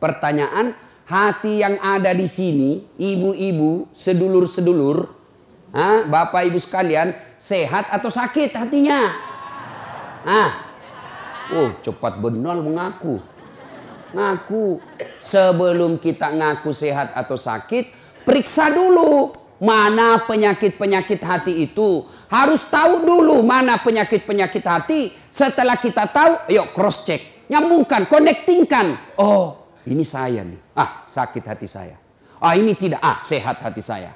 Pertanyaan, hati yang ada di sini, ibu-ibu, sedulur-sedulur, bapak ibu sekalian, sehat atau sakit hatinya? Ah, oh cepat benar mengaku. Ngaku. Sebelum kita ngaku sehat atau sakit, periksa dulu mana penyakit-penyakit hati itu. Harus tahu dulu mana penyakit-penyakit hati. Setelah kita tahu, yuk cross check. Nyambungkan, connectingkan. Oh, ini saya nih. Ah, sakit hati saya. Ah, ini tidak. Ah, sehat hati saya.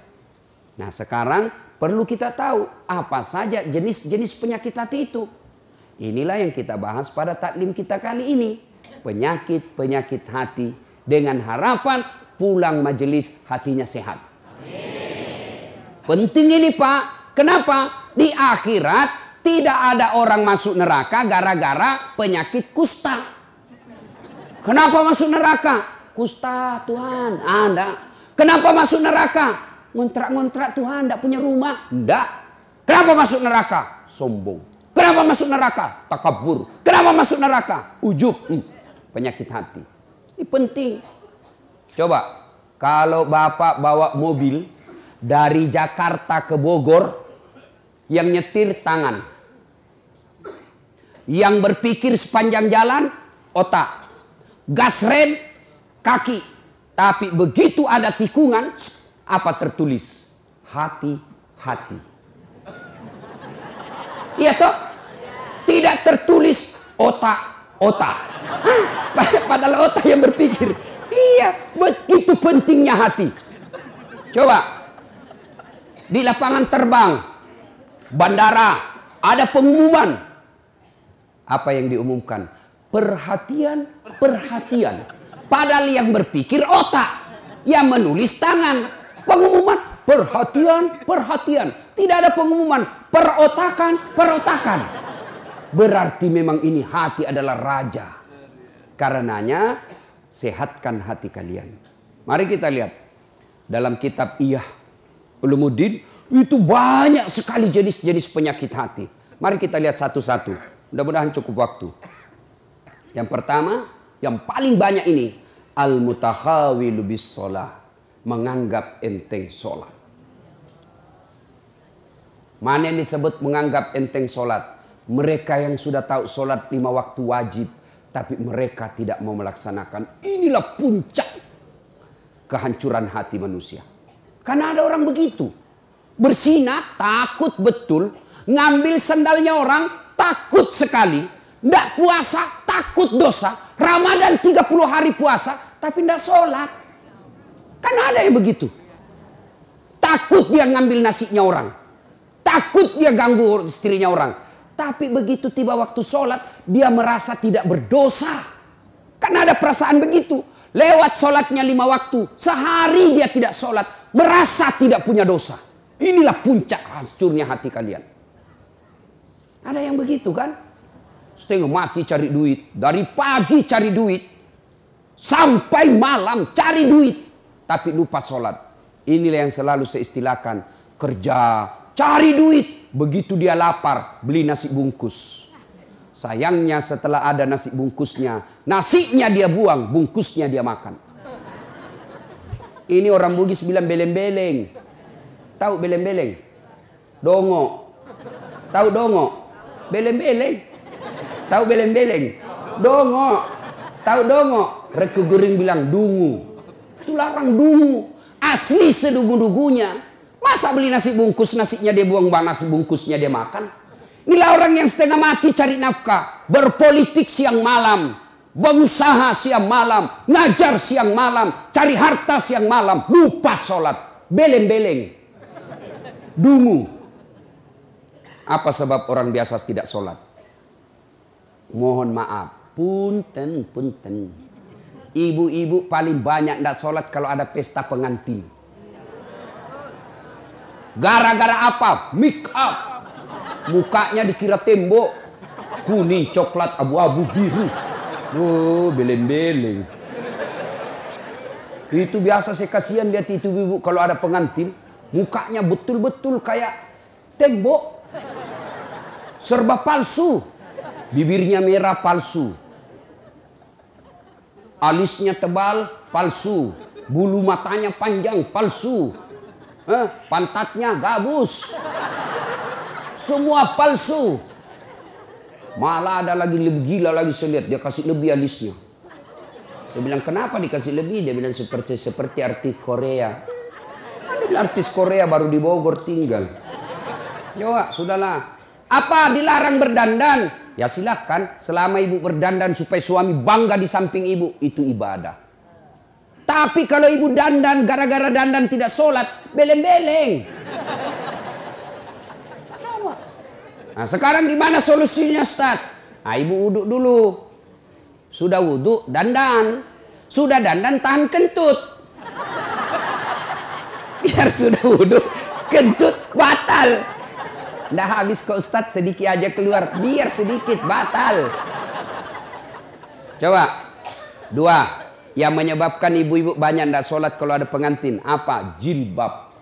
Nah, sekarang perlu kita tahu apa saja jenis-jenis penyakit hati itu. Inilah yang kita bahas pada taklim kita kali ini. Penyakit-penyakit hati dengan harapan pulang majelis hatinya sehat. Amin. Penting ini Pak. Kenapa? Di akhirat tidak ada orang masuk neraka gara-gara penyakit kusta. Kenapa masuk neraka? Kusta Tuhan. Ah, Kenapa masuk neraka? Ngontrak-ngontrak Tuhan, tidak punya rumah. tidak? Kenapa masuk neraka? Sombong. Kenapa masuk neraka? Takabur. Kenapa masuk neraka? Ujub. Hmm. Penyakit hati. Ini penting. Coba. Kalau bapak bawa mobil dari Jakarta ke Bogor. Yang nyetir tangan. Yang berpikir sepanjang jalan otak gas rem, kaki. Tapi begitu ada tikungan, apa tertulis? Hati-hati. Iya toh? Tidak tertulis otak-otak. Padahal otak yang berpikir. Iya, begitu pentingnya hati. Coba. Di lapangan terbang, bandara, ada pengumuman. Apa yang diumumkan? perhatian, perhatian. Padahal yang berpikir otak, yang menulis tangan. Pengumuman, perhatian, perhatian. Tidak ada pengumuman, perotakan, perotakan. Berarti memang ini hati adalah raja. Karenanya, sehatkan hati kalian. Mari kita lihat dalam kitab Iyah Ulumuddin itu banyak sekali jenis-jenis penyakit hati. Mari kita lihat satu-satu. Mudah-mudahan cukup waktu. Yang pertama, yang paling banyak ini al mutahawi lubis sholat menganggap enteng sholat. Mana yang disebut menganggap enteng sholat? Mereka yang sudah tahu sholat lima waktu wajib, tapi mereka tidak mau melaksanakan. Inilah puncak kehancuran hati manusia. Karena ada orang begitu. bersinat takut betul. Ngambil sendalnya orang, takut sekali tidak puasa, takut dosa. Ramadan 30 hari puasa, tapi tidak sholat. Kan ada yang begitu. Takut dia ngambil nasinya orang. Takut dia ganggu istrinya orang. Tapi begitu tiba waktu sholat, dia merasa tidak berdosa. Kan ada perasaan begitu. Lewat sholatnya lima waktu. Sehari dia tidak sholat. Merasa tidak punya dosa. Inilah puncak hancurnya hati kalian. Ada yang begitu kan? setengah mati cari duit. Dari pagi cari duit. Sampai malam cari duit. Tapi lupa sholat. Inilah yang selalu saya istilahkan. Kerja, cari duit. Begitu dia lapar, beli nasi bungkus. Sayangnya setelah ada nasi bungkusnya, nasinya dia buang, bungkusnya dia makan. Ini orang Bugis bilang beleng-beleng. Tahu beleng-beleng? Dongo. Tahu dongo? Beleng-beleng. Tahu beleng-beleng? Dongo. Tahu dongo? Reku Guring bilang dungu. Itu larang dungu. Asli sedugu-dugunya. Masa beli nasi bungkus, nasinya dia buang bang, nasi bungkusnya dia makan. Inilah orang yang setengah mati cari nafkah. Berpolitik siang malam. Berusaha siang malam. Ngajar siang malam. Cari harta siang malam. Lupa sholat. Beleng-beleng. Dungu. Apa sebab orang biasa tidak sholat? Mohon maaf. Punten, punten. Ibu-ibu paling banyak tidak sholat kalau ada pesta pengantin. Gara-gara apa? Make up. Mukanya dikira tembok. Kuning, coklat, abu-abu, biru. Oh, beleng-beleng. Itu biasa saya kasihan lihat itu ibu kalau ada pengantin. Mukanya betul-betul kayak tembok. Serba palsu. Bibirnya merah palsu. Alisnya tebal palsu. Bulu matanya panjang palsu. Eh, pantatnya gabus. Semua palsu. Malah ada lagi lebih gila lagi saya lihat dia kasih lebih alisnya. Saya bilang kenapa dikasih lebih? Dia bilang seperti seperti artis Korea. Ada artis Korea baru di Bogor tinggal. Ya sudahlah. Apa dilarang berdandan? Ya silahkan, selama ibu berdandan supaya suami bangga di samping ibu, itu ibadah. Tapi kalau ibu dandan, gara-gara dandan tidak sholat, beleng-beleng. Nah sekarang gimana solusinya Ustaz? Nah ibu wuduk dulu. Sudah wudhu dandan. Sudah dandan, tahan kentut. Biar sudah wudhu kentut batal. Dah habis ke Ustadz sedikit aja keluar. Biar sedikit batal. Coba. Dua. Yang menyebabkan ibu-ibu banyak ndak sholat kalau ada pengantin. Apa? Jilbab.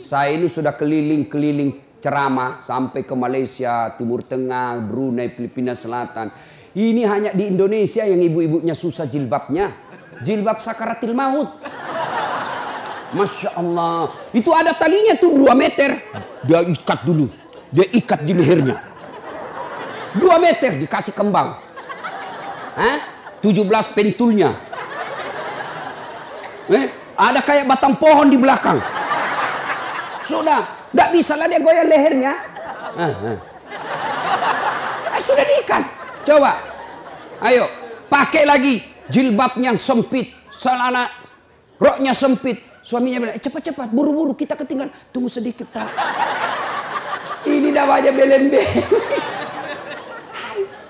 Saya ini sudah keliling-keliling ceramah sampai ke Malaysia, Timur Tengah, Brunei, Filipina Selatan. Ini hanya di Indonesia yang ibu-ibunya susah jilbabnya. Jilbab sakaratil maut. Masya Allah. Itu ada talinya tuh dua meter. Dia ikat dulu. Dia ikat di lehernya. Dua meter dikasih kembang. Hah? 17 pentulnya. Eh, ada kayak batang pohon di belakang. Sudah, tidak bisa lah dia goyang lehernya. Eh, eh. eh, sudah diikat. Coba, ayo pakai lagi jilbabnya yang sempit, celana roknya sempit, Suaminya bilang, cepat-cepat, eh, buru-buru, kita ketinggalan. Tunggu sedikit, Pak. Ini dah wajah belen-belen.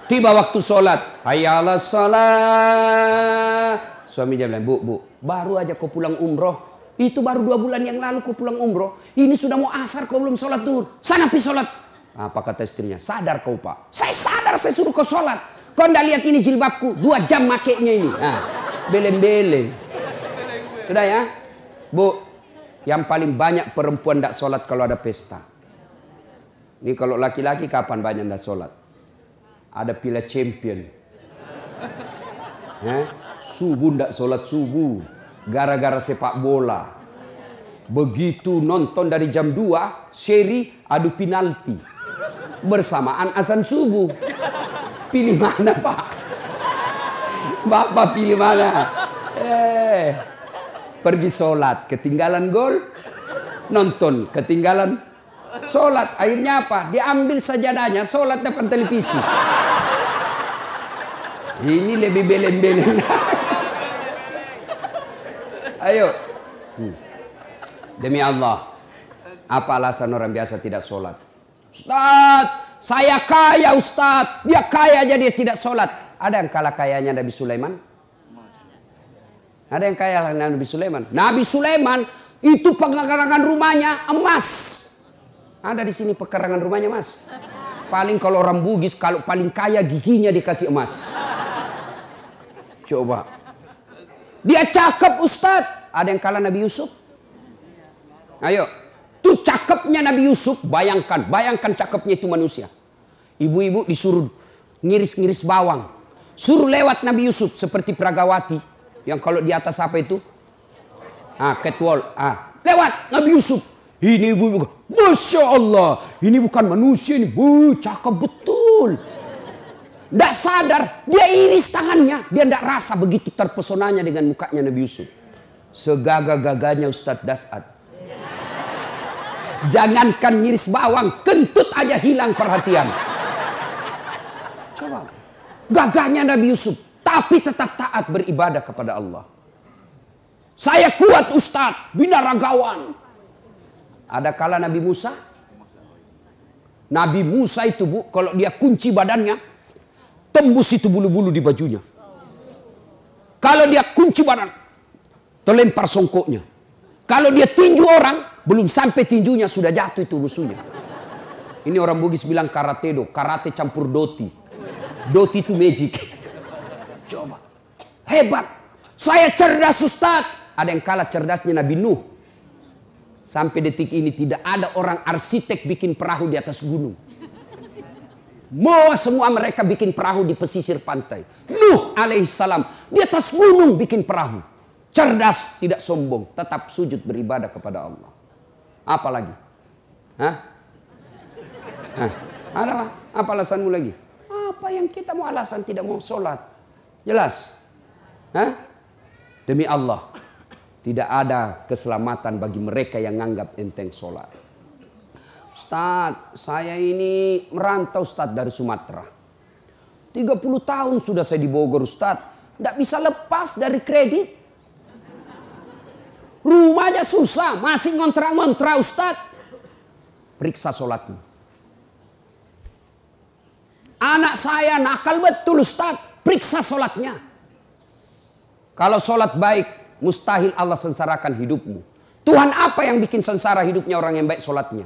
Tiba waktu sholat. Hayalah sholat. Suaminya bilang, bu, bu, baru aja kau pulang umroh. Itu baru dua bulan yang lalu kau pulang umroh. Ini sudah mau asar, kau belum sholat tur Sana pi sholat. Apa kata istrinya? Sadar kau, Pak. Saya sadar, saya suruh kau sholat. Kau enggak lihat ini jilbabku? Dua jam makainya ini. Nah, belen Sudah ya? Bu, yang paling banyak perempuan tidak sholat kalau ada pesta. Ini kalau laki-laki kapan banyak tidak sholat? Ada pilihan champion. Eh? Subuh tidak sholat subuh. Gara-gara sepak bola. Begitu nonton dari jam 2, seri adu penalti. Bersamaan azan subuh. Pilih mana pak? Bapak pilih mana? Eh pergi sholat, ketinggalan gol, nonton, ketinggalan sholat. Akhirnya apa? Diambil sajadahnya, sholat depan televisi. Ini lebih beleng-beleng. Ayo. Hmm. Demi Allah. Apa alasan orang biasa tidak sholat? Ustaz, saya kaya Ustaz. Dia kaya jadi dia tidak sholat. Ada yang kalah kayanya Nabi Sulaiman? Ada yang kaya lah Nabi Sulaiman. Nabi Sulaiman itu pekarangan rumahnya emas. Ada di sini pekarangan rumahnya emas. Paling kalau orang Bugis, kalau paling kaya giginya dikasih emas. Coba. Dia cakep Ustadz. Ada yang kalah Nabi Yusuf? Ayo. Tuh cakepnya Nabi Yusuf. Bayangkan, bayangkan cakepnya itu manusia. Ibu-ibu disuruh ngiris-ngiris bawang. Suruh lewat Nabi Yusuf seperti Pragawati. Yang kalau di atas apa itu? Ah, catwalk. Ah, lewat Nabi Yusuf. Ini bukan masya Allah. Ini bukan manusia ini. Bu, cakep betul. Tidak sadar, dia iris tangannya. Dia tidak rasa begitu terpesonanya dengan mukanya Nabi Yusuf. Segaga-gaganya Ustadz Dasat. Jangankan miris bawang, kentut aja hilang perhatian. Coba. gaganya Nabi Yusuf tapi tetap taat beribadah kepada Allah. Saya kuat Ustad. binaragawan. Ada kala Nabi Musa? Nabi Musa itu bu, kalau dia kunci badannya, tembus itu bulu-bulu di bajunya. Kalau dia kunci badan, terlempar songkoknya. Kalau dia tinju orang, belum sampai tinjunya sudah jatuh itu musuhnya. Ini orang Bugis bilang karate do, karate campur doti. Doti itu magic. Coba. Hebat. Saya cerdas Ustaz. Ada yang kalah cerdasnya Nabi Nuh. Sampai detik ini tidak ada orang arsitek bikin perahu di atas gunung. Mau semua mereka bikin perahu di pesisir pantai. Nuh alaihissalam di atas gunung bikin perahu. Cerdas, tidak sombong, tetap sujud beribadah kepada Allah. Apalagi? Hah? Hah? Ada Apa alasanmu lagi? Apa yang kita mau alasan tidak mau sholat? Jelas? Hah? Demi Allah, tidak ada keselamatan bagi mereka yang menganggap enteng sholat. Ustaz, saya ini merantau Ustaz dari Sumatera. 30 tahun sudah saya di Bogor Ustaz. Tidak bisa lepas dari kredit. Rumahnya susah, masih ngontrak ngontra Ustaz. Periksa sholatmu. Anak saya nakal betul Ustaz. Periksa sholatnya. Kalau sholat baik, mustahil Allah sengsarakan hidupmu. Tuhan apa yang bikin sengsara hidupnya orang yang baik sholatnya?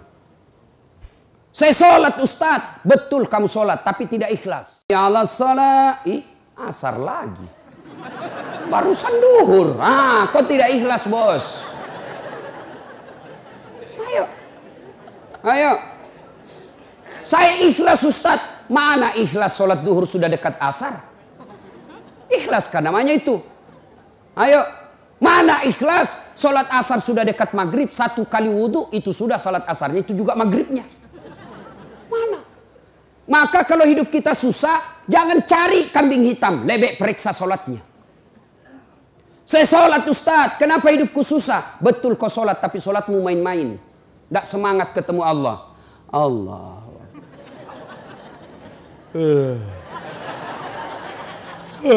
Saya sholat Ustadz. Betul kamu sholat, tapi tidak ikhlas. Ya Allah sholat. Ih, asar lagi. Barusan duhur. Ah, kok tidak ikhlas bos? Ayo. Ayo. Saya ikhlas Ustadz. Mana ikhlas sholat duhur sudah dekat asar? Ikhlas kan namanya itu. Ayo, mana ikhlas? Sholat asar sudah dekat maghrib, satu kali wudhu itu sudah sholat asarnya, itu juga maghribnya. Mana? Maka kalau hidup kita susah, jangan cari kambing hitam, lebek periksa sholatnya. Saya sholat Ustaz, kenapa hidupku susah? Betul kau sholat, tapi sholatmu main-main. Tidak semangat ketemu Allah. Allah. Uh. Ada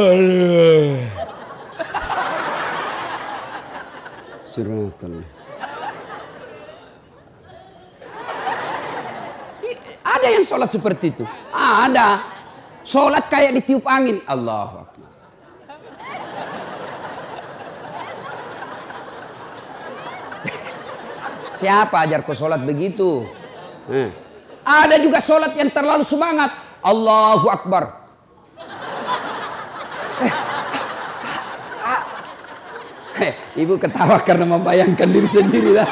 yang sholat seperti itu. Ada. Sholat kayak ditiup angin. Allah Siapa ajar kau sholat begitu? Hmm. Ada juga sholat yang terlalu semangat. Allahu Akbar. Hei, eh, ibu ketawa karena membayangkan diri sendiri lah.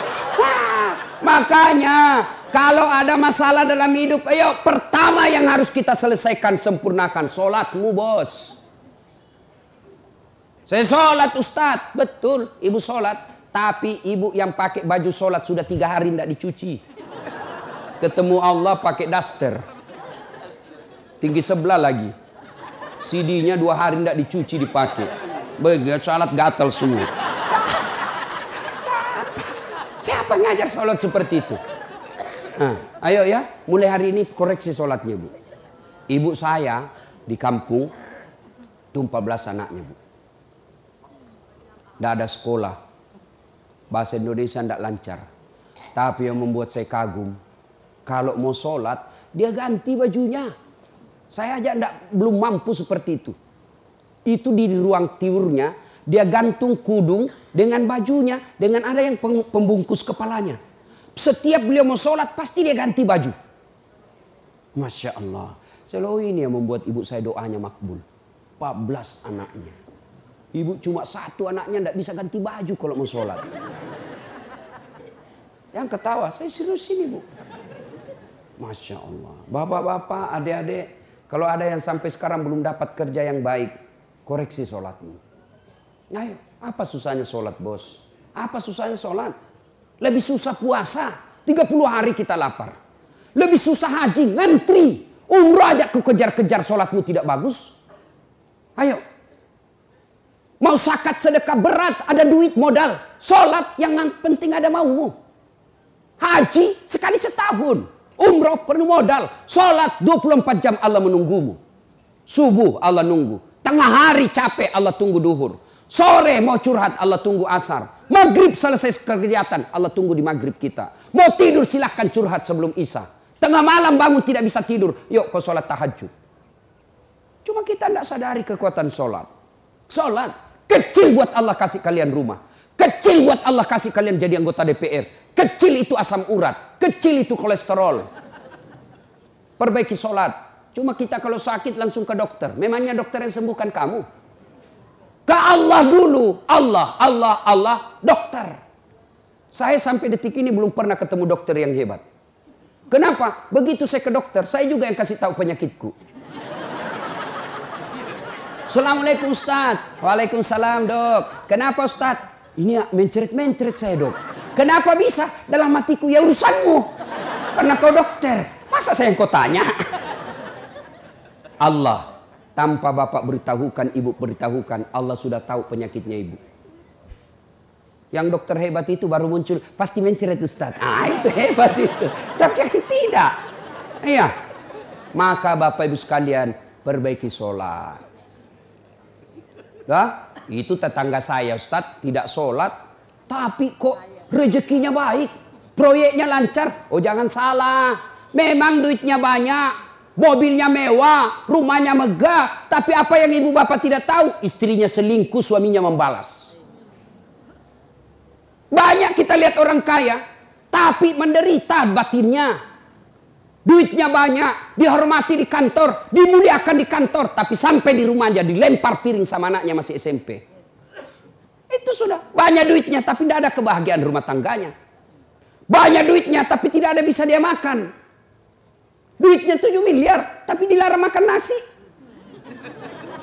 Makanya kalau ada masalah dalam hidup, ayo pertama yang harus kita selesaikan sempurnakan sholatmu bos. Saya sholat Ustadz, betul ibu sholat. Tapi ibu yang pakai baju sholat sudah tiga hari tidak dicuci. Ketemu Allah pakai daster. Tinggi sebelah lagi. CD-nya dua hari tidak dicuci dipakai. Begitu salat gatal semua. Siapa ngajar sholat seperti itu? Nah, ayo ya, mulai hari ini koreksi sholatnya bu. Ibu saya di kampung itu 14 anaknya bu. Tidak ada sekolah. Bahasa Indonesia tidak lancar. Tapi yang membuat saya kagum. Kalau mau sholat, dia ganti bajunya. Saya aja enggak, belum mampu seperti itu. Itu di ruang tiurnya, dia gantung kudung dengan bajunya, dengan ada yang pembungkus kepalanya. Setiap beliau mau sholat, pasti dia ganti baju. Masya Allah. Selalu ini yang membuat ibu saya doanya makbul. 14 anaknya. Ibu cuma satu anaknya tidak bisa ganti baju kalau mau sholat. Yang ketawa, saya serius ini bu. Masya Allah. Bapak-bapak, adik-adik, kalau ada yang sampai sekarang belum dapat kerja yang baik, koreksi sholatmu. Ayo, apa susahnya sholat bos? Apa susahnya sholat? Lebih susah puasa, 30 hari kita lapar. Lebih susah haji, ngantri. Umrah aja kejar kejar sholatmu tidak bagus. Ayo. Mau sakat sedekah berat, ada duit modal. Sholat yang penting ada maumu. Haji sekali setahun. Umroh penuh modal. Sholat 24 jam Allah menunggumu. Subuh Allah nunggu. Tengah hari capek Allah tunggu duhur. Sore mau curhat Allah tunggu asar. Maghrib selesai kegiatan Allah tunggu di maghrib kita. Mau tidur silahkan curhat sebelum isya. Tengah malam bangun tidak bisa tidur. Yuk kau sholat tahajud. Cuma kita tidak sadari kekuatan sholat. Sholat. Kecil buat Allah kasih kalian rumah. Kecil buat Allah kasih kalian jadi anggota DPR. Kecil itu asam urat. Kecil itu kolesterol. Perbaiki sholat. Cuma kita kalau sakit langsung ke dokter. Memangnya dokter yang sembuhkan kamu? Ke Allah dulu. Allah, Allah, Allah, dokter. Saya sampai detik ini belum pernah ketemu dokter yang hebat. Kenapa? Begitu saya ke dokter, saya juga yang kasih tahu penyakitku. Assalamualaikum Ustaz. Waalaikumsalam dok. Kenapa Ustaz? Ini ya, menceret-menceret saya dok. Kenapa bisa? Dalam matiku ya urusanmu. Karena kau dokter. Masa saya yang kau tanya? Allah. Tanpa bapak beritahukan, ibu beritahukan. Allah sudah tahu penyakitnya ibu. Yang dokter hebat itu baru muncul. Pasti menceret Ustaz. Ah itu hebat itu. Tapi kan tidak. Iya. Maka bapak ibu sekalian perbaiki sholat. Dah? Itu tetangga saya Ustadz tidak sholat. Tapi kok rezekinya baik. Proyeknya lancar. Oh jangan salah. Memang duitnya banyak. Mobilnya mewah, rumahnya megah, tapi apa yang ibu bapak tidak tahu, istrinya selingkuh, suaminya membalas. Banyak kita lihat orang kaya, tapi menderita batinnya, Duitnya banyak, dihormati di kantor, dimuliakan di kantor. Tapi sampai di rumah jadi lempar piring sama anaknya masih SMP. Itu sudah banyak duitnya tapi tidak ada kebahagiaan rumah tangganya. Banyak duitnya tapi tidak ada bisa dia makan. Duitnya 7 miliar tapi dilarang makan nasi.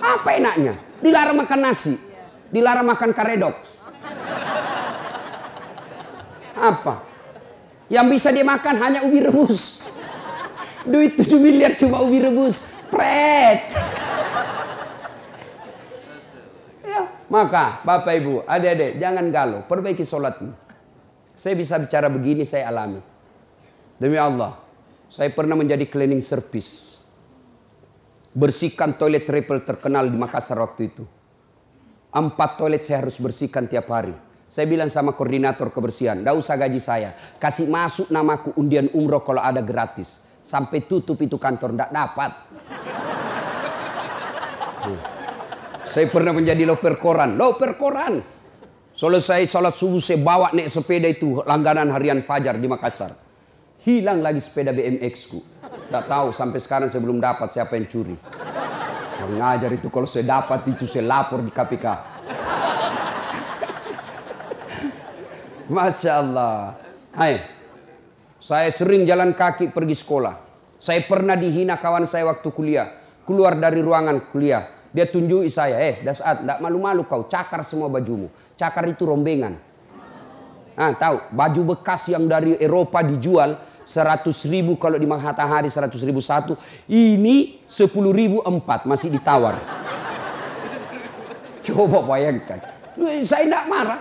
Apa enaknya? Dilarang makan nasi. Dilarang makan karedok. Apa? Yang bisa dia makan hanya ubi rebus. Duit 7 miliar cuma ubi rebus. Fred. ya. Maka Bapak Ibu, adik-adik jangan galau. Perbaiki sholatmu. Saya bisa bicara begini saya alami. Demi Allah. Saya pernah menjadi cleaning service. Bersihkan toilet triple terkenal di Makassar waktu itu. Empat toilet saya harus bersihkan tiap hari. Saya bilang sama koordinator kebersihan, tidak usah gaji saya. Kasih masuk namaku undian umroh kalau ada gratis. Sampai tutup itu kantor, tidak dapat. Saya pernah menjadi loper koran. Loper koran. Selesai sholat subuh saya bawa naik sepeda itu langganan harian Fajar di Makassar. Hilang lagi sepeda BMX ku. Tak tahu sampai sekarang saya belum dapat siapa yang curi. Mengajar itu kalau saya dapat itu saya lapor di KPK. Masya Allah. Hai. Saya sering jalan kaki pergi sekolah. Saya pernah dihina kawan saya waktu kuliah. Keluar dari ruangan kuliah. Dia tunjui saya, eh Dasat, tidak malu-malu kau, cakar semua bajumu. Cakar itu rombengan. Ah, tahu, baju bekas yang dari Eropa dijual, 100 ribu kalau di Matahari 100 ribu satu. Ini 10 ribu empat, masih ditawar. Coba bayangkan. Saya tidak marah.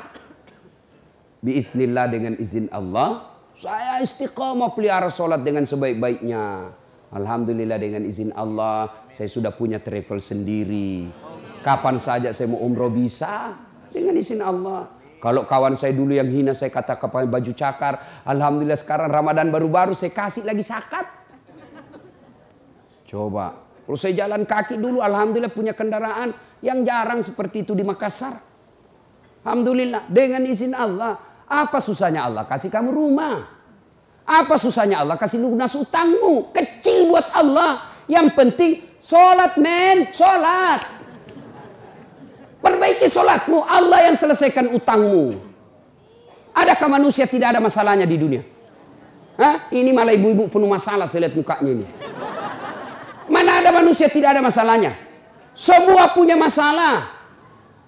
Biiznillah dengan izin Allah, saya istiqomah pelihara sholat dengan sebaik-baiknya. Alhamdulillah dengan izin Allah, saya sudah punya travel sendiri. Kapan saja saya mau umroh bisa, dengan izin Allah. Kalau kawan saya dulu yang hina saya kata kepada baju cakar. Alhamdulillah sekarang Ramadan baru-baru saya kasih lagi sakat. Coba. Kalau saya jalan kaki dulu Alhamdulillah punya kendaraan yang jarang seperti itu di Makassar. Alhamdulillah dengan izin Allah apa susahnya Allah kasih kamu rumah? Apa susahnya Allah kasih lunas utangmu? Kecil buat Allah. Yang penting sholat men, sholat. Perbaiki sholatmu, Allah yang selesaikan utangmu. Adakah manusia tidak ada masalahnya di dunia? Hah? Ini malah ibu-ibu penuh masalah saya lihat mukanya ini. Mana ada manusia tidak ada masalahnya? Semua punya masalah.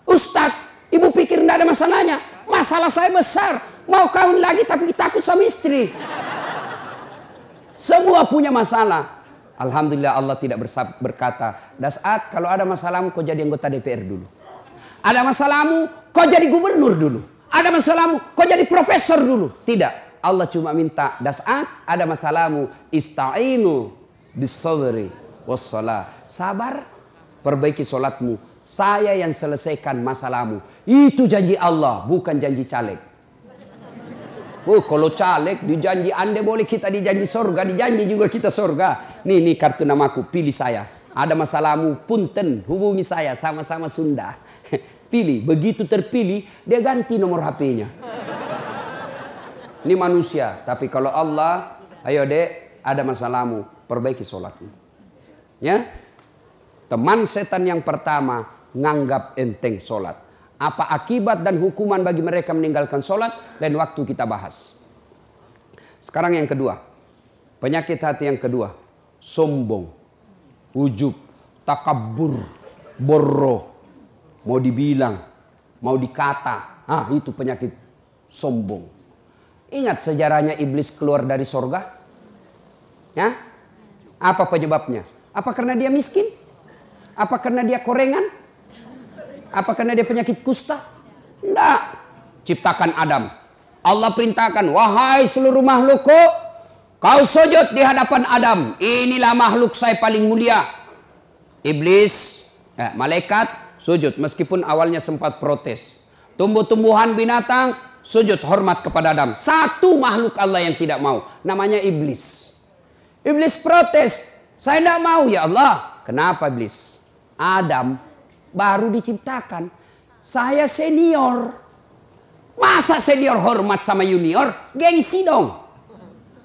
Ustadz, ibu pikir tidak ada masalahnya. Masalah saya besar. Mau kawin lagi tapi takut sama istri. Semua punya masalah. Alhamdulillah Allah tidak bersab, berkata, Dasat kalau ada masalahmu kau jadi anggota DPR dulu. Ada masalahmu kau jadi gubernur dulu. Ada masalahmu kau jadi profesor dulu. Tidak. Allah cuma minta, Dasat ada masalahmu ista'inu bisawri wassalah. Sabar, perbaiki sholatmu. Saya yang selesaikan masalahmu. Itu janji Allah, bukan janji caleg. Oh, kalau caleg dijanji Anda boleh kita dijanji surga dijanji juga kita surga. Nih, nih kartu namaku, pilih saya. Ada masalahmu, punten, hubungi saya, sama-sama Sunda. Pilih, begitu terpilih, dia ganti nomor HP-nya. Ini manusia, tapi kalau Allah, ayo dek, ada masalahmu, perbaiki sholatmu. Ya, teman setan yang pertama nganggap enteng solat. Apa akibat dan hukuman bagi mereka meninggalkan solat Lain waktu kita bahas. Sekarang yang kedua. Penyakit hati yang kedua. Sombong. Ujub. Takabur. Borro. Mau dibilang. Mau dikata. Ah itu penyakit sombong. Ingat sejarahnya iblis keluar dari sorga? Ya? Apa penyebabnya? Apa karena dia miskin? Apa karena dia korengan? Apa karena dia penyakit kusta? Tidak. Ciptakan Adam. Allah perintahkan, wahai seluruh makhlukku, kau sujud di hadapan Adam. Inilah makhluk saya paling mulia. Iblis, eh, malaikat, sujud. Meskipun awalnya sempat protes. Tumbuh-tumbuhan binatang, sujud hormat kepada Adam. Satu makhluk Allah yang tidak mau. Namanya Iblis. Iblis protes. Saya tidak mau ya Allah. Kenapa Iblis? Adam baru diciptakan. Saya senior. Masa senior hormat sama junior? Gengsi dong.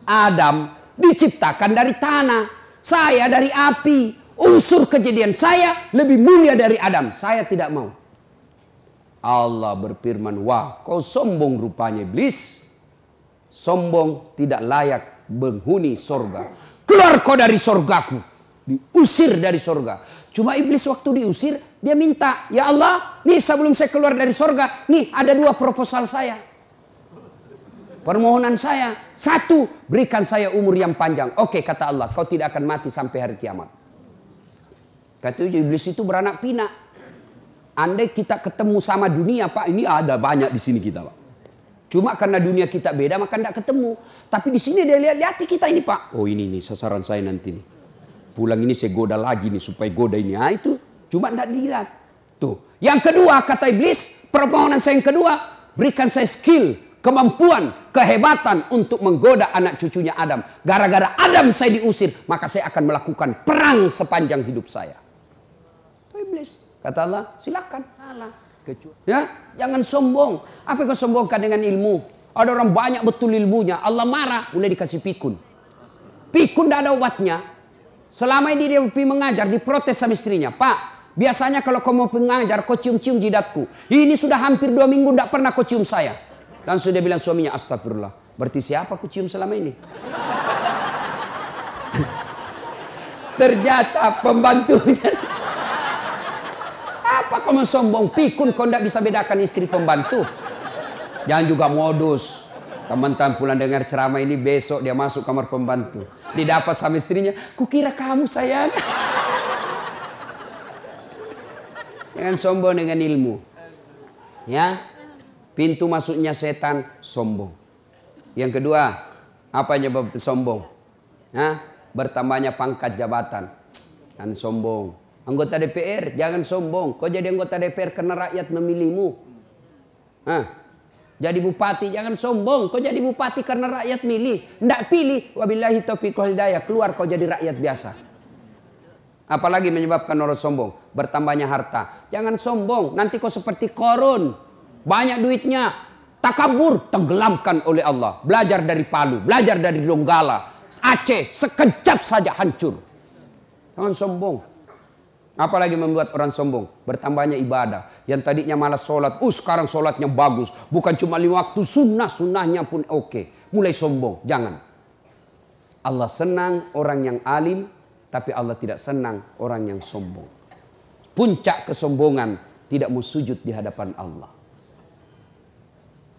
Adam diciptakan dari tanah. Saya dari api. Unsur kejadian saya lebih mulia dari Adam. Saya tidak mau. Allah berfirman, wah kau sombong rupanya iblis. Sombong tidak layak menghuni sorga. Keluar kau dari sorgaku. Diusir dari sorga. Cuma iblis waktu diusir dia minta, ya Allah, nih sebelum saya keluar dari sorga, nih ada dua proposal saya. Permohonan saya, satu, berikan saya umur yang panjang. Oke, kata Allah, kau tidak akan mati sampai hari kiamat. Kata iblis itu beranak pinak. Andai kita ketemu sama dunia, Pak, ini ada banyak di sini kita, Pak. Cuma karena dunia kita beda maka tidak ketemu. Tapi di sini dia lihat di kita ini pak. Oh ini nih sasaran saya nanti nih. Pulang ini saya goda lagi nih supaya goda ini. Ah itu Cuma tidak dilihat. Tuh. Yang kedua kata iblis, permohonan saya yang kedua, berikan saya skill, kemampuan, kehebatan untuk menggoda anak cucunya Adam. Gara-gara Adam saya diusir, maka saya akan melakukan perang sepanjang hidup saya. Itu iblis. Kata Allah, silakan. Salah. Ya, jangan sombong. Apa yang kau sombongkan dengan ilmu? Ada orang banyak betul ilmunya. Allah marah, boleh dikasih pikun. Pikun tidak ada obatnya. Selama ini dia mengajar, diprotes sama istrinya. Pak, Biasanya kalau kau mau pengajar, kau cium-cium jidatku. Ini sudah hampir dua minggu tidak pernah kau cium saya. Langsung dia bilang suaminya, astagfirullah. Berarti siapa kau cium selama ini? Ternyata pembantunya. Apa kau sombong, Pikun kau tidak bisa bedakan istri pembantu. Jangan juga modus. Teman-teman pulang dengar ceramah ini besok dia masuk kamar pembantu. Didapat sama istrinya, kukira kamu sayang. Jangan sombong dengan ilmu. Ya. Pintu masuknya setan sombong. Yang kedua, apa nyebab sombong? Nah, bertambahnya pangkat jabatan. Kan sombong. Anggota DPR, jangan sombong. Kau jadi anggota DPR karena rakyat memilihmu. Nah, jadi bupati jangan sombong. Kau jadi bupati karena rakyat milih. Tidak pilih. Wabillahi taufiq hidayah. Keluar kau jadi rakyat biasa. Apalagi menyebabkan orang sombong. Bertambahnya harta. Jangan sombong. Nanti kau seperti korun. Banyak duitnya. Takabur. Tenggelamkan oleh Allah. Belajar dari Palu. Belajar dari Donggala. Aceh. Sekejap saja hancur. Jangan sombong. Apalagi membuat orang sombong. Bertambahnya ibadah. Yang tadinya malas sholat. Uh sekarang sholatnya bagus. Bukan cuma lima waktu. Sunnah-sunnahnya pun oke. Okay. Mulai sombong. Jangan. Allah senang orang yang alim, tapi Allah tidak senang orang yang sombong. Puncak kesombongan tidak mau sujud di hadapan Allah.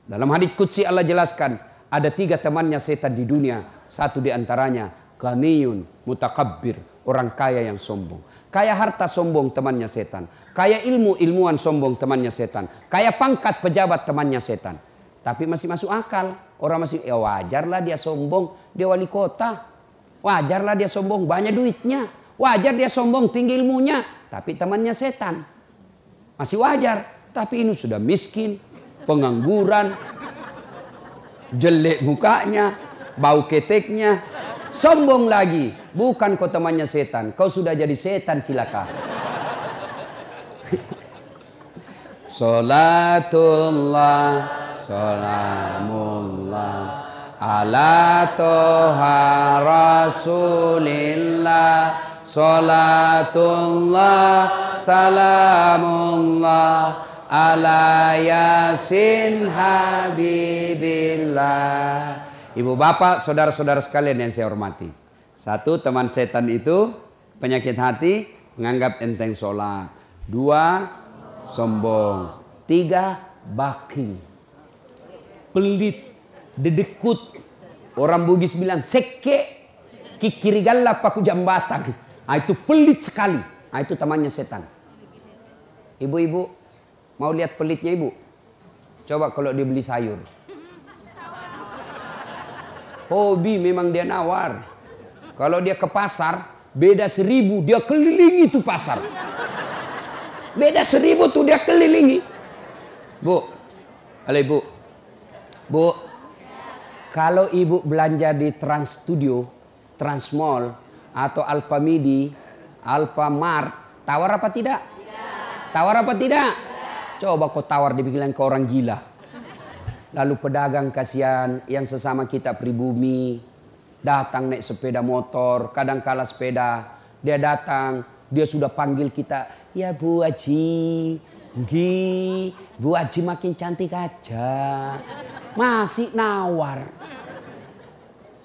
Dalam hadis Qudsi Allah jelaskan ada tiga temannya setan di dunia. Satu di antaranya kaniyun mutakabbir orang kaya yang sombong. Kaya harta sombong temannya setan. Kaya ilmu ilmuwan sombong temannya setan. Kaya pangkat pejabat temannya setan. Tapi masih masuk akal. Orang masih ya wajarlah dia sombong, dia wali kota. Wajarlah dia sombong, banyak duitnya. Wajar dia sombong, tinggi ilmunya. Tapi temannya setan. Masih wajar. Tapi ini sudah miskin, pengangguran, jelek mukanya, bau keteknya. Sombong lagi. Bukan kau temannya setan. Kau sudah jadi setan cilaka. Salatullah, salamullah ala toha rasulillah salatullah salamullah ala yasin habibillah Ibu bapak, saudara-saudara sekalian yang saya hormati. Satu, teman setan itu penyakit hati, menganggap enteng sholat. Dua, sombong. Tiga, baki, Pelit, dedekut, Orang Bugis bilang seke galah paku jambatan. Nah, itu pelit sekali. Nah, itu temannya setan. Ibu-ibu mau lihat pelitnya ibu? Coba kalau dia beli sayur. Hobi memang dia nawar. Kalau dia ke pasar, beda seribu dia kelilingi tuh pasar. Beda seribu tuh dia kelilingi. Bu, Ale bu. Bu, kalau ibu belanja di Trans Studio, Trans Mall, atau Alfa Mart, tawar apa tidak? Ya. Tawar apa tidak? Ya. Coba kau tawar dibilang ke orang gila. Lalu pedagang kasihan yang sesama kita pribumi, datang naik sepeda motor, kadang kala sepeda, dia datang, dia sudah panggil kita, ya Bu aji. Gi, Bu Aji makin cantik aja. Masih nawar.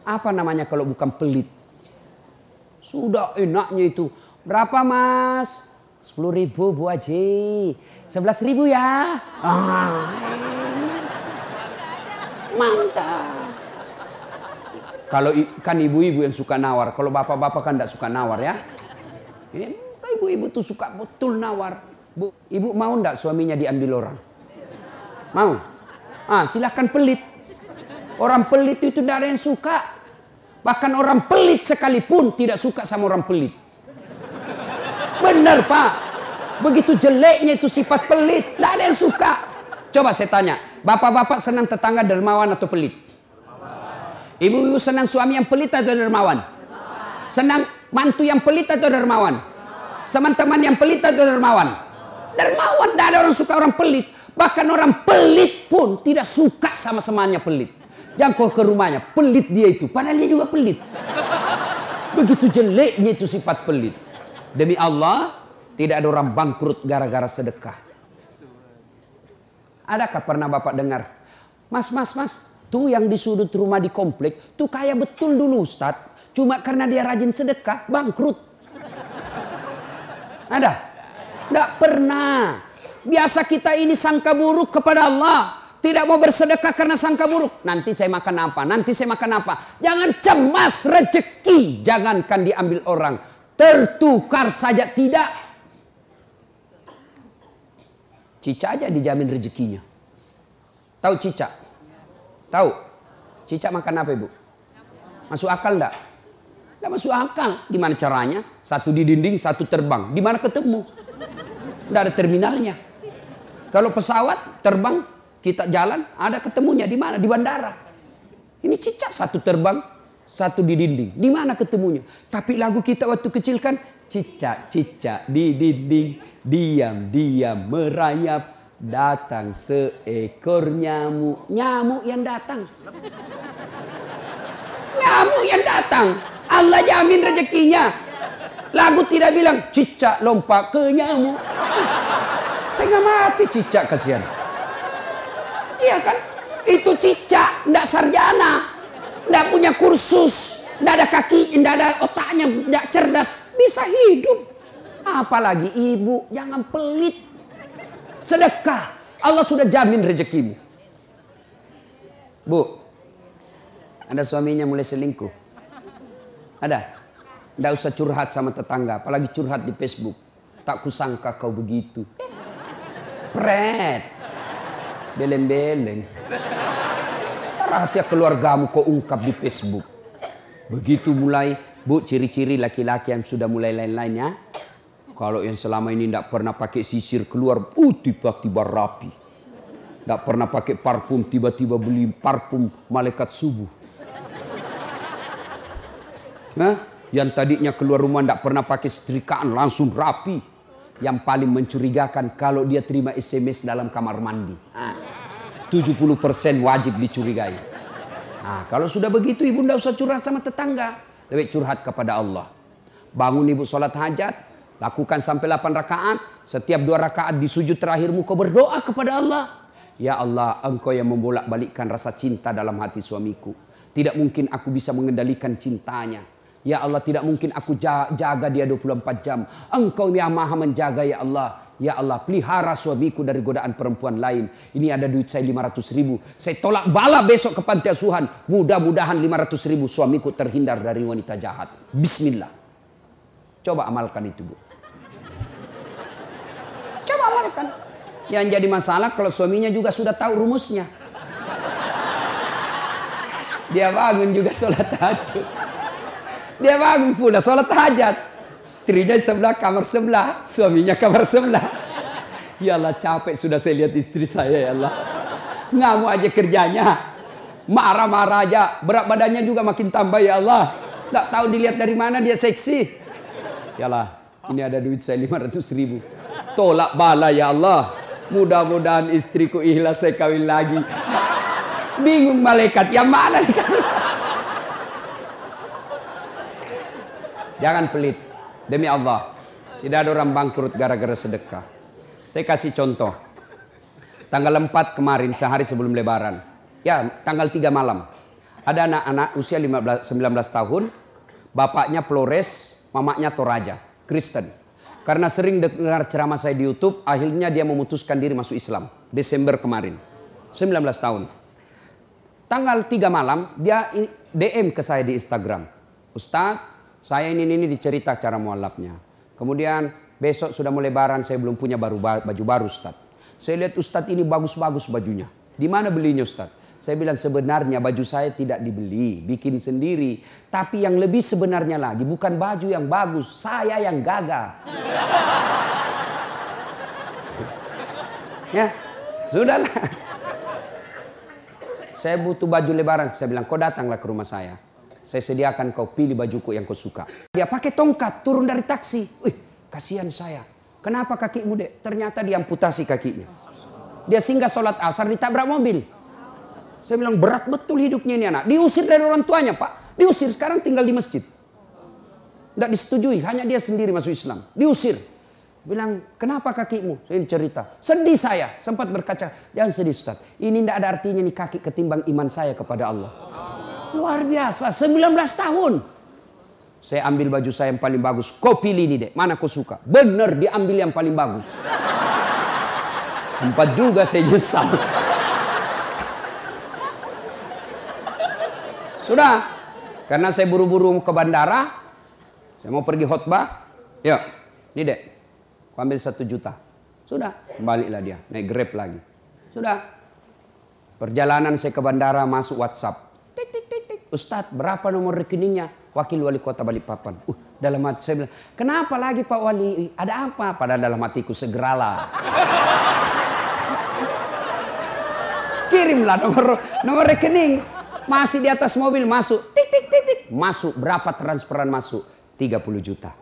Apa namanya kalau bukan pelit? Sudah enaknya itu. Berapa mas? Sepuluh ribu Bu Aji. Sebelas ribu ya. Ah, mantap. Kalau kan ibu-ibu yang suka nawar. Kalau bapak-bapak kan tidak suka nawar ya. Kan ibu-ibu tuh suka betul nawar. Bu, ibu mau ndak suaminya diambil orang? Mau? Ah, silahkan pelit. Orang pelit itu tidak ada yang suka. Bahkan orang pelit sekalipun tidak suka sama orang pelit. Benar pak. Begitu jeleknya itu sifat pelit. Tidak ada yang suka. Coba saya tanya. Bapak-bapak senang tetangga dermawan atau pelit? Ibu-ibu senang suami yang pelit atau dermawan? Senang mantu yang pelit atau dermawan? Teman-teman yang pelit atau dermawan? Dermawan tidak ada orang suka orang pelit. Bahkan orang pelit pun tidak suka sama semuanya pelit. Jangan kau ke rumahnya, pelit dia itu. Padahal dia juga pelit. Begitu jeleknya itu sifat pelit. Demi Allah, tidak ada orang bangkrut gara-gara sedekah. Adakah pernah Bapak dengar? Mas, mas, mas, tuh yang di sudut rumah di komplek, tuh kaya betul dulu Ustadz. Cuma karena dia rajin sedekah, bangkrut. Ada? Tidak pernah. Biasa kita ini sangka buruk kepada Allah. Tidak mau bersedekah karena sangka buruk. Nanti saya makan apa? Nanti saya makan apa? Jangan cemas rezeki. Jangankan diambil orang. Tertukar saja tidak. Cica aja dijamin rezekinya. Tahu cica? Tahu? Cica makan apa ibu? Masuk akal enggak? Enggak masuk akal. Gimana caranya? Satu di dinding, satu terbang. Di mana ketemu? Tidak ada terminalnya. Kalau pesawat terbang, kita jalan, ada ketemunya di mana? Di bandara. Ini cicak satu terbang, satu di dinding. Di mana ketemunya? Tapi lagu kita waktu kecil kan cicak cicak di dinding, diam diam merayap, datang seekor nyamuk, nyamuk yang datang. Nyamuk yang datang. Allah jamin rezekinya. Lagu tidak bilang cicak lompat ke nyamuk. Setengah mati cicak kasihan. Iya kan? Itu cicak, ndak sarjana. Ndak punya kursus, ndak ada kaki, ndak ada otaknya, ndak cerdas, bisa hidup. Apalagi ibu, jangan pelit. Sedekah, Allah sudah jamin rezekimu. Bu, ada suaminya mulai selingkuh. Ada? Tidak usah curhat sama tetangga, apalagi curhat di Facebook. Tak kusangka kau begitu. Pret. Beleng-beleng. Rahasia keluargamu kau ungkap di Facebook. Begitu mulai, bu ciri-ciri laki-laki yang sudah mulai lain-lainnya. Kalau yang selama ini tidak pernah pakai sisir keluar, uh tiba-tiba rapi. Tidak pernah pakai parfum, tiba-tiba beli parfum malaikat subuh. Hah? Yang tadinya keluar rumah tidak pernah pakai setrikaan langsung rapi. Yang paling mencurigakan kalau dia terima SMS dalam kamar mandi. Nah, 70% wajib dicurigai. Nah, kalau sudah begitu ibu tidak usah curhat sama tetangga. Lebih curhat kepada Allah. Bangun ibu sholat hajat. Lakukan sampai 8 rakaat. Setiap dua rakaat di sujud terakhirmu kau berdoa kepada Allah. Ya Allah engkau yang membolak balikkan rasa cinta dalam hati suamiku. Tidak mungkin aku bisa mengendalikan cintanya. Ya Allah tidak mungkin aku jaga dia 24 jam. Engkau yang maha menjaga ya Allah. Ya Allah pelihara suamiku dari godaan perempuan lain. Ini ada duit saya 500 ribu. Saya tolak bala besok ke panti asuhan. Mudah-mudahan 500 ribu suamiku terhindar dari wanita jahat. Bismillah. Coba amalkan itu bu. Coba amalkan. Yang jadi masalah kalau suaminya juga sudah tahu rumusnya. Dia bangun juga sholat tahajud. Dia bangun pula sholat hajat. Istrinya di sebelah kamar sebelah, suaminya kamar sebelah. Ya Allah capek sudah saya lihat istri saya ya Allah. Ngamuk aja kerjanya. Marah-marah aja. Berat badannya juga makin tambah ya Allah. Tak tahu dilihat dari mana dia seksi. Ya Allah, ini ada duit saya 500 ribu. Tolak bala ya Allah. Mudah-mudahan istriku ikhlas saya kawin lagi. Bingung malaikat, yang mana nih Jangan pelit. Demi Allah. Tidak ada orang bangkrut gara-gara sedekah. Saya kasih contoh. Tanggal 4 kemarin sehari sebelum lebaran. Ya, tanggal 3 malam. Ada anak-anak usia 15, 19 tahun. Bapaknya Flores, mamanya Toraja. Kristen. Karena sering dengar ceramah saya di Youtube, akhirnya dia memutuskan diri masuk Islam. Desember kemarin. 19 tahun. Tanggal 3 malam, dia DM ke saya di Instagram. Ustadz, saya ini ini dicerita cara mualafnya. Kemudian besok sudah mulai lebaran saya belum punya baru baju baru Ustaz. Saya lihat Ustaz ini bagus-bagus bajunya. Di mana belinya Ustaz? Saya bilang sebenarnya baju saya tidak dibeli, bikin sendiri. Tapi yang lebih sebenarnya lagi bukan baju yang bagus, saya yang gagah. ya, sudahlah. Saya butuh baju lebaran, saya bilang kau datanglah ke rumah saya. Saya sediakan kau pilih bajuku yang kau suka. Dia pakai tongkat turun dari taksi. Wih, kasihan saya. Kenapa kakimu dek? Ternyata diamputasi kakinya. Dia singgah sholat asar ditabrak mobil. Saya bilang berat betul hidupnya ini anak. Diusir dari orang tuanya pak. Diusir sekarang tinggal di masjid. Tidak disetujui. Hanya dia sendiri masuk Islam. Diusir. Bilang kenapa kakimu? Saya cerita. Sedih saya. Sempat berkaca. Jangan sedih Ustaz. Ini tidak ada artinya nih kaki ketimbang iman saya kepada Allah. Luar biasa, 19 tahun. Saya ambil baju saya yang paling bagus. Kau pilih ini deh, mana kau suka. Bener diambil yang paling bagus. Sempat juga saya nyesal. Sudah, karena saya buru-buru ke bandara, saya mau pergi khotbah. Ya, ini deh, kau ambil satu juta. Sudah, baliklah dia, naik grab lagi. Sudah, perjalanan saya ke bandara masuk WhatsApp. Ustadz berapa nomor rekeningnya? Wakil wali kota Balikpapan. Uh, dalam hati saya bilang, kenapa lagi Pak Wali? Ada apa? Padahal dalam hatiku segeralah. Kirimlah nomor nomor rekening. Masih di atas mobil masuk. Tik tik tik tik. Masuk berapa transferan masuk? 30 juta.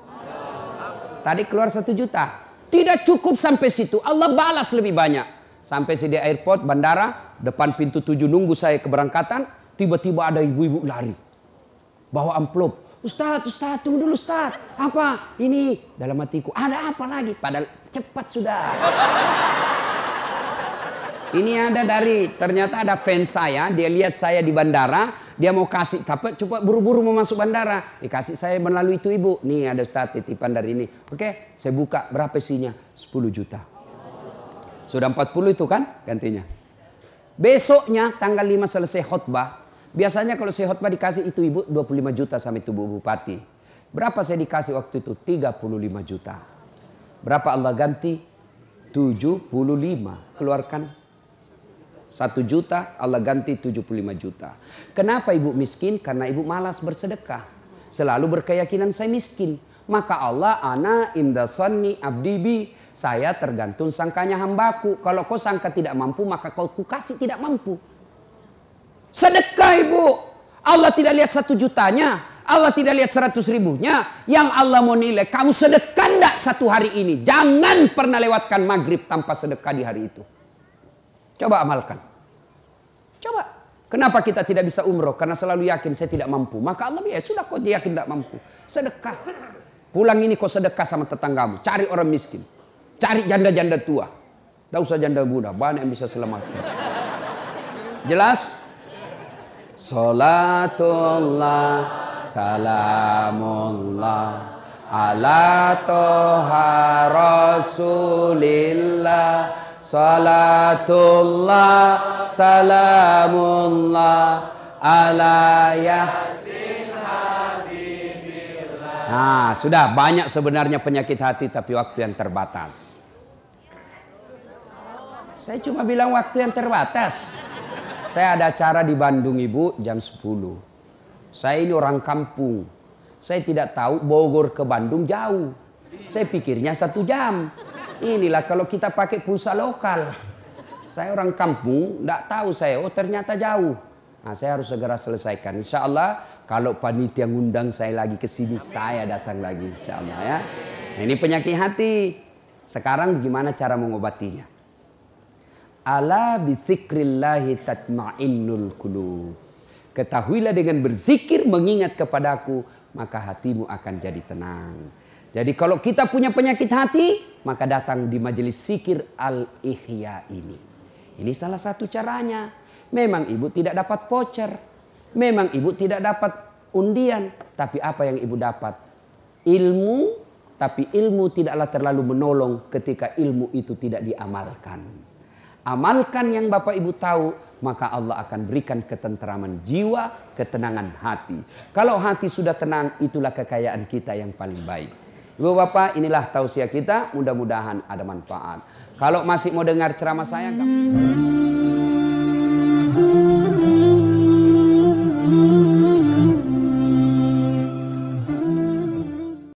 Tadi keluar satu juta. Tidak cukup sampai situ. Allah balas lebih banyak. Sampai saya di airport bandara, depan pintu tujuh nunggu saya keberangkatan, Tiba-tiba ada ibu-ibu lari. Bawa amplop. Ustadz, Ustadz, tunggu dulu Ustadz. Apa ini? Dalam hatiku, ada apa lagi? Padahal cepat sudah. Ini ada dari, ternyata ada fans saya, dia lihat saya di bandara, dia mau kasih, tapi coba buru-buru mau masuk bandara. Dikasih saya melalui itu ibu, nih ada Ustaz titipan dari ini. Oke, saya buka, berapa isinya? 10 juta. Sudah 40 itu kan gantinya. Besoknya tanggal 5 selesai khutbah, Biasanya kalau saya khotbah dikasih itu ibu 25 juta sama tubuh bupati. Berapa saya dikasih waktu itu? 35 juta. Berapa Allah ganti? 75. Keluarkan 1 juta, Allah ganti 75 juta. Kenapa ibu miskin? Karena ibu malas bersedekah. Selalu berkeyakinan saya miskin. Maka Allah ana indasani abdibi. Saya tergantung sangkanya hambaku. Kalau kau sangka tidak mampu, maka kau kasih tidak mampu. Sedekah ibu. Allah tidak lihat satu jutanya. Allah tidak lihat seratus ribunya. Yang Allah mau nilai. Kamu sedekah enggak satu hari ini. Jangan pernah lewatkan maghrib tanpa sedekah di hari itu. Coba amalkan. Coba. Kenapa kita tidak bisa umroh? Karena selalu yakin saya tidak mampu. Maka Allah ya sudah kau yakin tidak mampu. Sedekah. Pulang ini kau sedekah sama tetanggamu. Cari orang miskin. Cari janda-janda tua. Tidak usah janda muda. Banyak yang bisa selamatkan. Jelas? Salatullah Salamullah Ala toha Rasulillah Salatullah Salamullah Ala Yasin Habibillah Nah sudah banyak sebenarnya penyakit hati tapi waktu yang terbatas Saya cuma bilang waktu yang terbatas saya ada acara di Bandung Ibu jam 10. Saya ini orang kampung. Saya tidak tahu Bogor ke Bandung jauh. Saya pikirnya satu jam. Inilah kalau kita pakai pulsa lokal. Saya orang kampung, tidak tahu saya. Oh ternyata jauh. Nah, saya harus segera selesaikan. Insya Allah kalau panitia ngundang saya lagi ke sini, saya datang lagi. Insya Allah ya. Nah, ini penyakit hati. Sekarang gimana cara mengobatinya? Ala bisikrillahi tatma'innul qulub. Ketahuilah dengan berzikir mengingat kepadaku maka hatimu akan jadi tenang. Jadi kalau kita punya penyakit hati, maka datang di majelis sikir al ikhya ini. Ini salah satu caranya. Memang ibu tidak dapat voucher. Memang ibu tidak dapat undian. Tapi apa yang ibu dapat? Ilmu, tapi ilmu tidaklah terlalu menolong ketika ilmu itu tidak diamalkan. Amalkan yang Bapak Ibu tahu, maka Allah akan berikan ketenteraman jiwa, ketenangan hati. Kalau hati sudah tenang, itulah kekayaan kita yang paling baik. Ibu Bapak, inilah tausiah kita, mudah-mudahan ada manfaat. Kalau masih mau dengar ceramah saya, kamu...